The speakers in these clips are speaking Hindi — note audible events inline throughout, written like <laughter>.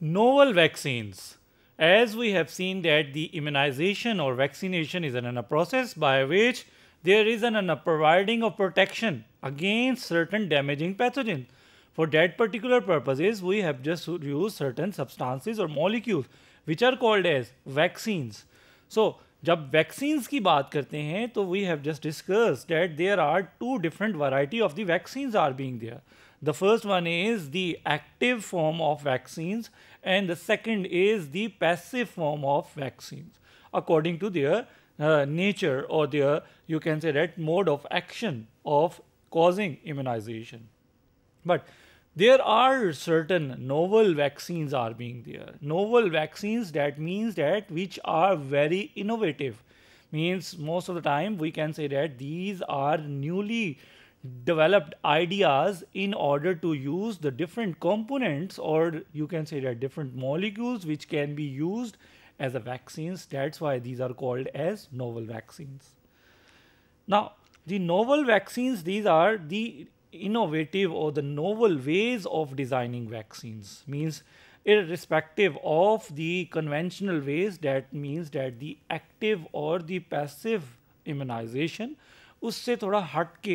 Novel vaccines. As we have seen that the immunization or vaccination is an, a process by which there is an, an providing of protection against certain damaging pathogens. For that particular purposes, we have just used certain substances or molecules which are called as vaccines. So जब वैक्सीन्स की बात करते हैं तो we have just discuss that there are two different variety of the vaccines are being there the first one is the active form of vaccines and the second is the passive form of vaccines according to their nature और there you can say that mode of action of causing immunization but there are certain novel vaccines are being there novel vaccines that means that which are very innovative means most of the time we can say that these are newly developed ideas in order to use the different components or you can say that different molecules which can be used as a vaccines that's why these are called as novel vaccines now the novel vaccines these are the innovative or the novel ways of designing vaccines means irrespective of the conventional ways that means that the active or the passive immunization usse thoda hatke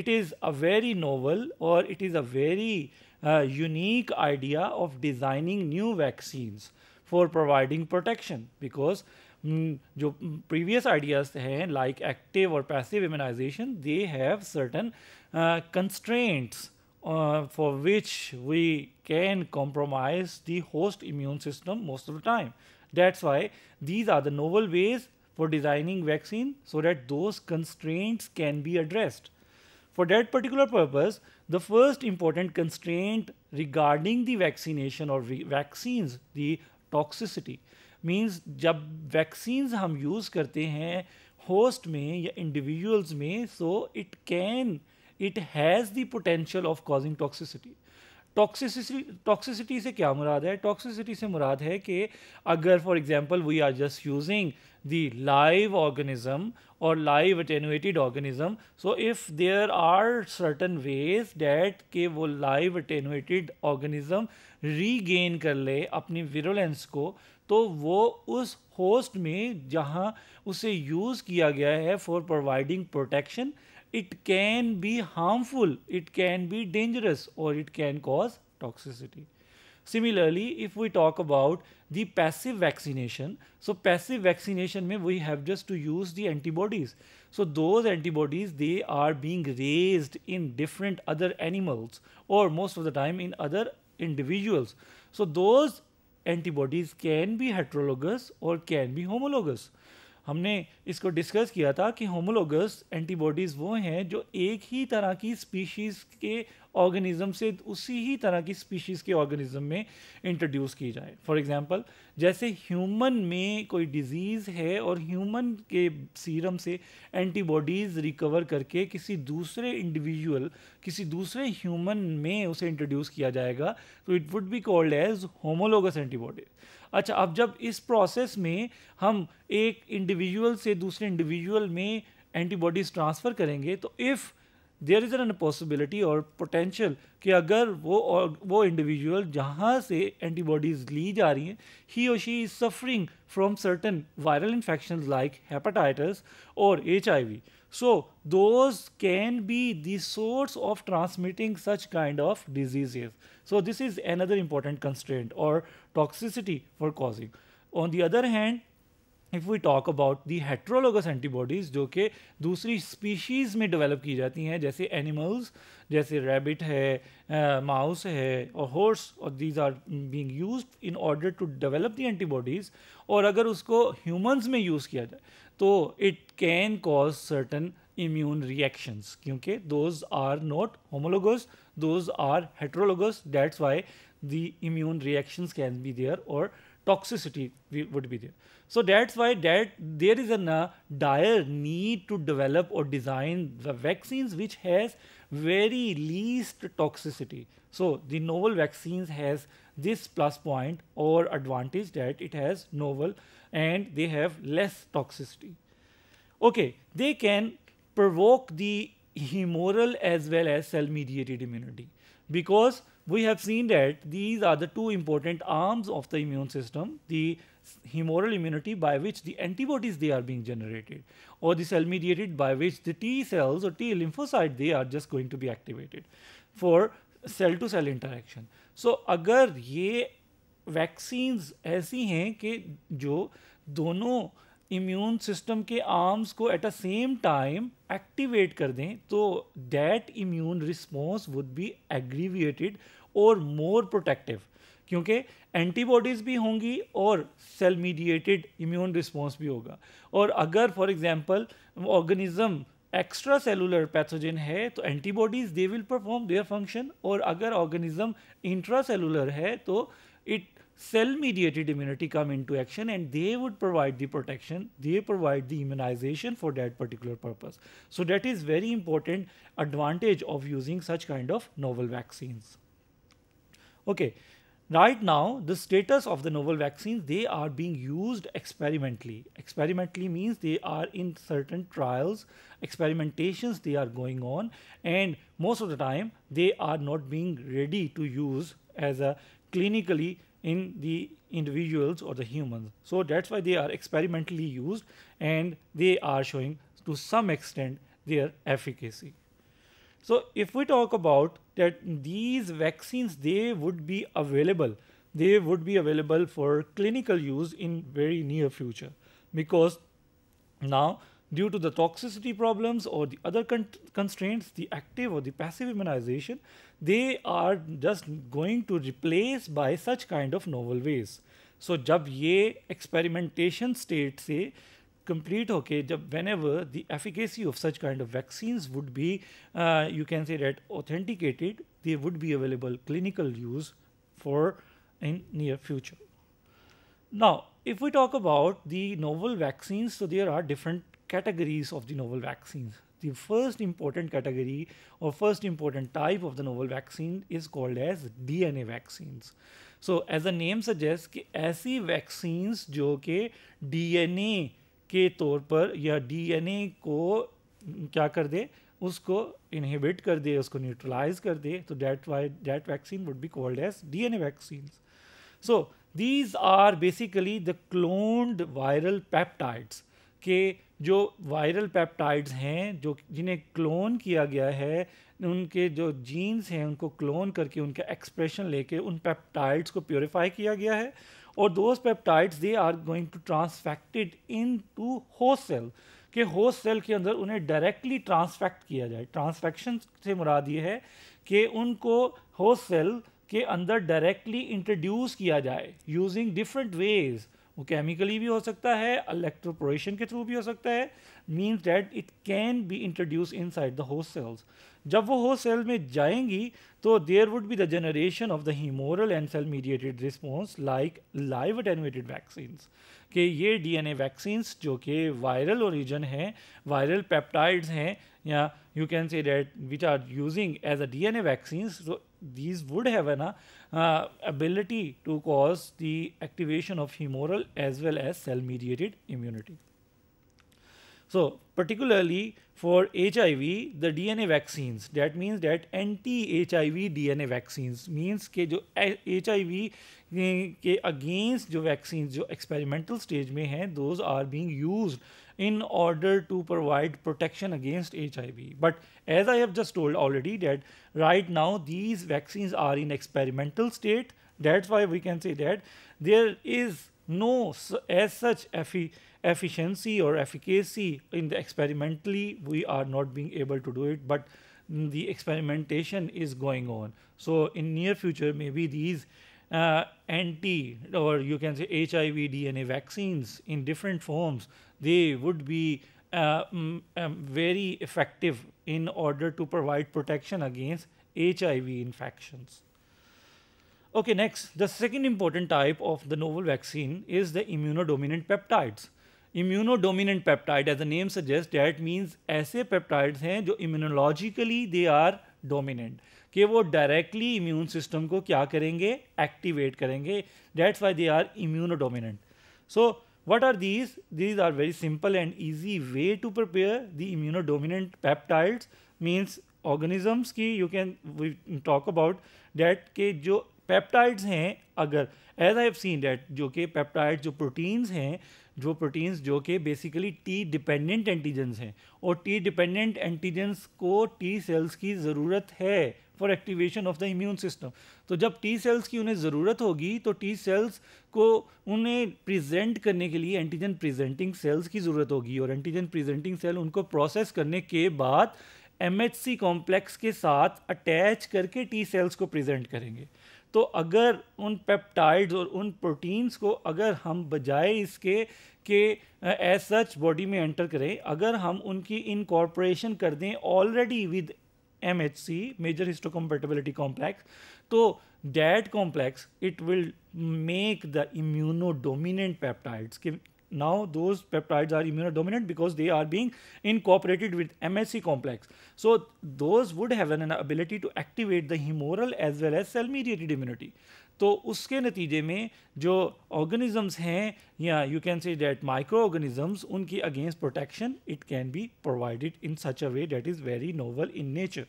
it is a very novel or it is a very uh, unique idea of designing new vaccines for providing protection because Hmm, जो previous ideas हैं like active or passive immunization, they have certain uh, constraints uh, for which we can compromise the host immune system most of the time. That's why these are the novel ways for designing vaccine so that those constraints can be addressed. For that particular purpose, the first important constraint regarding the vaccination or vaccines, the toxicity. Means जब वैक्सीन्स हम यूज़ करते हैं होस्ट में या इंडिविजुअल्स में so it can it has the potential of causing toxicity toxicity toxicity से क्या मुराद है टॉक्सिसिटी से मुराद है कि अगर for example we are just using the live organism और live attenuated organism so if there are certain ways that के वो लाइव अटेनुएटेड ऑर्गेनिज्म रीगेन कर ले अपनी विरोलेंस को तो वो उस होस्ट में जहाँ उसे यूज़ किया गया है for providing protection it can be harmful it can be dangerous और it can cause toxicity similarly if we talk about the passive vaccination so passive vaccination में we have just to use the antibodies so those antibodies they are being raised in different other animals और most of the time in other individuals so those antibodies can be heterologous और कैन बी होमोलोगस हमने इसको डिस्कस किया था कि होमोलोगस एंटीबॉडीज़ वो हैं जो एक ही तरह की स्पीशीज़ के ऑर्गेनिज्म से उसी ही तरह की स्पीशीज़ के ऑर्गेनिज्म में इंट्रोड्यूस की जाए फॉर एग्ज़ाम्पल जैसे ह्यूमन में कोई डिज़ीज़ है और ह्यूमन के सीरम से एंटीबॉडीज़ रिकवर करके किसी दूसरे इंडिविजुअल किसी दूसरे ह्यूमन में उसे इंट्रोड्यूस किया जाएगा तो it would be called as homologous antibodies अच्छा अब जब इस प्रोसेस में हम एक इंडिविजुअल से दूसरे इंडिविजुअल में एंटीबॉडीज़ ट्रांसफ़र करेंगे तो if there is an possibility और पोटेंशियल कि अगर वो और वो इंडिविजुअल जहाँ से एंटीबॉडीज़ ली जा रही हैं ही और she is suffering from certain viral infection like hepatitis और H I V so those can be source of transmitting such kind of diseases so this is other important constant और toxicity for causing on the other hand if we talk about the heterologous antibodies जो कि दूसरी स्पीशीज़ में डेवलप की जाती हैं जैसे एनिमल्स जैसे रैबिट है माउस है और हॉर्स और these are being use in order to develop the antibodies और अगर उसको ह्यूमन्स में यूज़ किया जाए तो it can cause certain immune reactions क्योंकि those are not homologous those are heterologous that's why the immune reactions can be there और toxicity would be there So that's why that there is a dire need to develop or design the vaccines which has very least toxicity. So the novel vaccines has this plus point or advantage that it has novel and they have less toxicity. Okay, they can provoke the <laughs> humoral as well as cell mediated immunity because we have seen that these are the two important arms of the immune system, the humoral immunity by which the antibodies they are being generated or the cell mediated by which the T cells or T lymphocyte they are just going to be activated for cell to cell interaction. So agar ye vaccines ऐसी हैं jo जो दोनों इम्यून सिस्टम के आर्म्स को at a same time activate कर दें तो that immune response would be aggravated और मोर प्रोटेक्टिव क्योंकि एंटीबॉडीज़ भी होंगी और सेल मीडिएटेड इम्यून रिस्पॉन्स भी होगा और अगर for example organism extracellular pathogen है तो antibodies they will perform their function और अगर ऑर्गेनिज्म इंट्रा सेलुलर है तो it cell mediated immunity come into action and they would provide the protection they provide the immunization for that particular purpose so that is very important advantage of using such kind of novel vaccines okay right now the status of the novel vaccines they are being used experimentally experimentally means they are in certain trials experimentations they are going on and most of the time they are not being ready to use as a clinically in the individuals or the humans. So that's why they are experimentally used and they are showing to some extent their efficacy. So if we talk about that these vaccines, they would be available. They would be available for clinical use in very near future because now Due to the toxicity problems or the other con constraints, the active or the passive immunization, they are just going to replace by such kind of novel ways. So, जब ये experimentation state say complete okay jab whenever the efficacy of such kind of vaccines would be uh, you can say that authenticated they would be available clinical use for in near future now if we talk about the novel vaccines so there are different categories of the novel vaccines. The first important category or first important type of the novel vaccine is called as DNA vaccines. So as a name suggest कि ऐसी वैक्सीन्स जो कि डीएनए के तौर पर या डीएनए को क्या कर दे उसको इनहिबिट कर दे उसको न्यूट्रलाइज कर दे तो that why that vaccine would be called as DNA vaccines so these are basically the cloned viral peptides कि जो वायरल पेप्टाइड्स हैं जो जिन्हें क्लोन किया गया है उनके जो जीन्स हैं उनको क्लोन करके उनका एक्सप्रेशन लेके उन पेप्टाइड्स को प्योरीफाई किया गया है और those peptides they are going to transfected into host cell के होस्ट सेल के अंदर उन्हें डायरेक्टली ट्रांसफेक्ट किया जाए ट्रांसफेक्शन से मुराद ये है कि उनको होस्ट सेल के अंदर डायरेक्टली इंट्रोड्यूस किया जाए यूजिंग डिफरेंट वेज़ वो केमिकली भी हो सकता है इलेक्ट्रोप्रोशन के थ्रू भी हो सकता है means that it can be introduce inside the host cells जब वो होस्ट सेल में जाएंगी तो there would be the generation of the humoral and cell mediated response like live attenuated vaccines कि ये डीएनए वैक्सीन्स जो कि वायरल ओरिजन हैं वायरल पेप्टाइड्स हैं या you can say that which are using as a D N A vaccines these would have ना uh, ability to cause the activation of humoral as well as cell mediated immunity. So, particularly for HIV, the DNA vaccines, that means that anti-HIV DNA vaccines, means के जो HIV against जो vaccines जो experimental stage में हैं, those are being used in order to provide protection against HIV. But as I have just told already that right now these vaccines are in experimental state. That's why we can say that there is no as such effi efficiency or efficacy in the experimentally we are not being able to do it but the experimentation is going on so in near future maybe these uh, anti or you can say HIV DNA vaccines in different forms, they would be uh, um, um, very effective in order to provide protection against HIV infections. Okay, next, the second important type of the novel vaccine is the immunodominant peptides. Immunodominant peptide, as the name suggests, that means ऐसे peptides हैं immunologically they are डोमिनेंट कि वो डायरेक्टली इम्यून सिस्टम को क्या करेंगे एक्टिवेट करेंगे that's why they are immunodominant so what are these these are very simple and easy way to prepare the immunodominant peptides means organisms की you can we talk about that के जो पैप्टाइड्स हैं अगर as I have seen that जो कि पैप्टाइड जो प्रोटीन्स हैं जो प्रोटीन्स जो कि बेसिकली टी डिपेंडेंट एंटीजेंस हैं और टी डिपेंडेंट एंटीजेंस को टी सेल्स की ज़रूरत है for activation of the immune system तो जब टी सेल्स की उन्हें ज़रूरत होगी तो टी सेल्स को उन्हें प्रेजेंट करने के लिए एंटीजन प्रेजेंटिंग सेल्स की ज़रूरत होगी और एंटीजन प्रेजेंटिंग सेल उनको प्रोसेस करने के बाद एम कॉम्प्लेक्स के साथ अटैच करके टी सेल्स को प्रेजेंट करेंगे तो अगर उन पेप्टाइड्स और उन प्रोटीन्स को अगर हम बजाय इसके के एज सच बॉडी में एंटर करें अगर हम उनकी इनकॉर्पोरेशन कर दें already with M H C major histocompatibility complex तो that complex it will make the immunodominant peptides now those peptides are immunodominant because they are being incorporated with MSC complex. So those would have an ability to activate the humoral as well as cell mediated immunity. तो उसके नतीजे में जो ऑर्गेनिजम्स हैं या you can say that microorganisms उनकी against protection it can be provided in such a way that is very novel in nature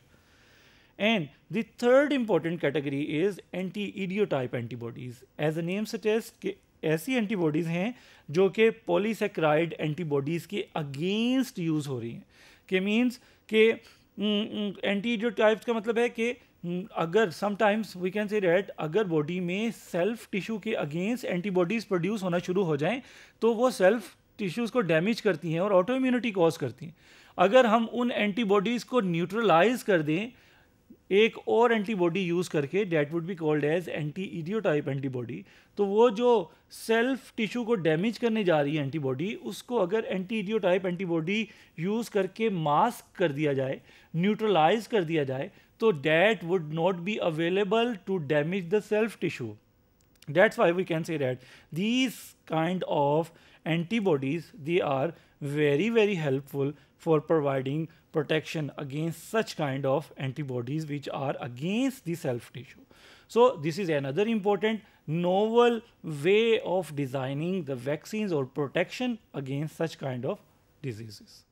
and the third important category is anti anti antibodies as a name suggest suggests, ऐसी एंटीबॉडीज़ हैं जो कि पॉलीसेक्राइड एंटीबॉडीज़ के अगेंस्ट यूज़ हो रही हैं के मीन्स के टाइप्स का मतलब है कि अगर sometimes we can say that अगर बॉडी में सेल्फ टिश्यू के अगेंस्ट एंटीबॉडीज़ प्रोड्यूस होना शुरू हो जाएं तो वो सेल्फ टिश्यूज़ को डैमेज करती हैं और ऑटो इम्यूनिटी कॉज करती हैं अगर हम उन एंटीबॉडीज़ को न्यूट्रलाइज कर दें एक और एंटीबॉडी यूज़ करके that would be called as anti idiotype antibody तो वो जो सेल्फ टिश्यू को डैमेज करने जा रही है एंटीबॉडी उसको अगर एंटी इडियोटाइप एंटीबॉडी यूज़ करके मास्क कर दिया जाए न्यूट्रलाइज कर दिया जाए तो that would not be available to damage the self tissue That's why we can say that these kind of antibodies, they are very, very helpful for providing protection against such kind of antibodies which are against the self tissue. So this is another important novel way of designing the vaccines or protection against such kind of diseases.